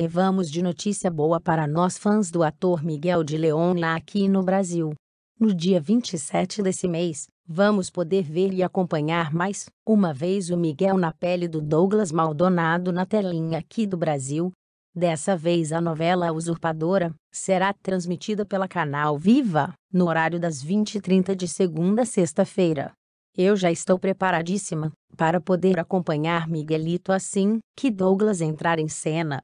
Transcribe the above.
E vamos de notícia boa para nós fãs do ator Miguel de lá aqui no Brasil. No dia 27 desse mês, vamos poder ver e acompanhar mais uma vez o Miguel na pele do Douglas Maldonado na telinha aqui do Brasil. Dessa vez a novela Usurpadora será transmitida pela Canal Viva, no horário das 20h30 de segunda a sexta-feira. Eu já estou preparadíssima para poder acompanhar Miguelito assim que Douglas entrar em cena.